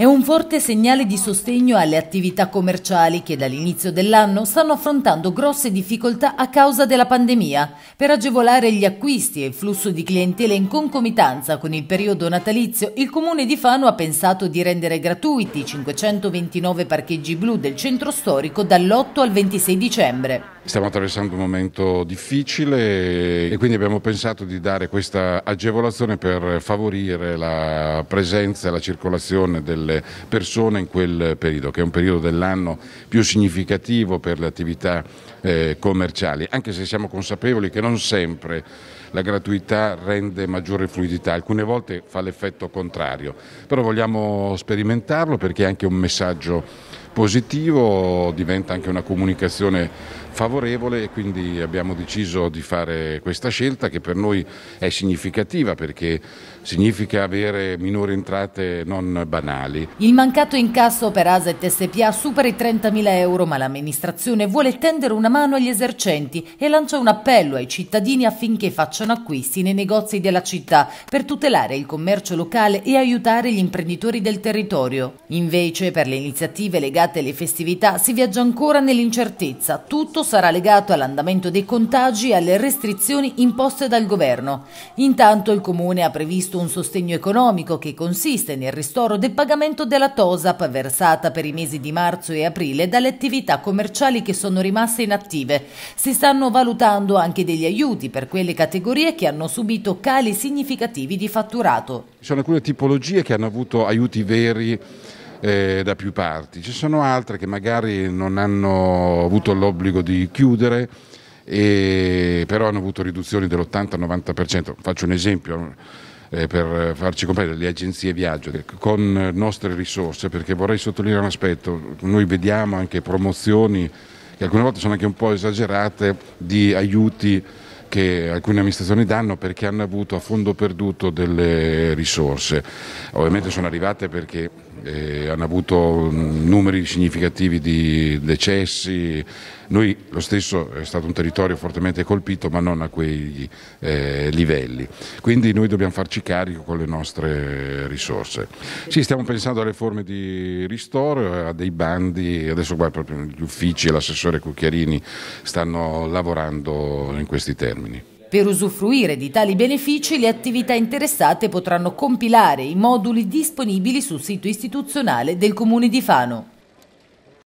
È un forte segnale di sostegno alle attività commerciali che dall'inizio dell'anno stanno affrontando grosse difficoltà a causa della pandemia. Per agevolare gli acquisti e il flusso di clientele in concomitanza con il periodo natalizio, il comune di Fano ha pensato di rendere gratuiti 529 parcheggi blu del centro storico dall'8 al 26 dicembre. Stiamo attraversando un momento difficile e quindi abbiamo pensato di dare questa agevolazione per favorire la presenza e la circolazione del delle persone in quel periodo, che è un periodo dell'anno più significativo per le attività eh, commerciali, anche se siamo consapevoli che non sempre la gratuità rende maggiore fluidità, alcune volte fa l'effetto contrario, però vogliamo sperimentarlo perché è anche un messaggio positivo, diventa anche una comunicazione favorevole e quindi abbiamo deciso di fare questa scelta che per noi è significativa perché significa avere minori entrate non banali. Il mancato incasso per Aset SPA supera i 30.000 euro ma l'amministrazione vuole tendere una mano agli esercenti e lancia un appello ai cittadini affinché facciano acquisti nei negozi della città per tutelare il commercio locale e aiutare gli imprenditori del territorio. Invece per le iniziative legate alle festività si viaggia ancora nell'incertezza, tutto sarà legato all'andamento dei contagi e alle restrizioni imposte dal governo. Intanto il comune ha previsto un sostegno economico che consiste nel ristoro del pagamento della TOSAP versata per i mesi di marzo e aprile dalle attività commerciali che sono rimaste inattive. Si stanno valutando anche degli aiuti per quelle categorie che hanno subito cali significativi di fatturato. Ci sono alcune tipologie che hanno avuto aiuti veri eh, da più parti. Ci sono altre che magari non hanno avuto l'obbligo di chiudere, e, però hanno avuto riduzioni dell'80-90%. Faccio un esempio. Eh, per farci comprendere le agenzie viaggio con nostre risorse perché vorrei sottolineare un aspetto noi vediamo anche promozioni che alcune volte sono anche un po' esagerate di aiuti che alcune amministrazioni danno perché hanno avuto a fondo perduto delle risorse. Ovviamente sono arrivate perché eh, hanno avuto mm, numeri significativi di decessi, noi lo stesso è stato un territorio fortemente colpito ma non a quei eh, livelli, quindi noi dobbiamo farci carico con le nostre risorse. Sì, stiamo pensando alle forme di ristoro, a dei bandi, adesso qua proprio gli uffici e l'assessore Cucchiarini stanno lavorando in questi termini. Per usufruire di tali benefici le attività interessate potranno compilare i moduli disponibili sul sito istituzionale del Comune di Fano.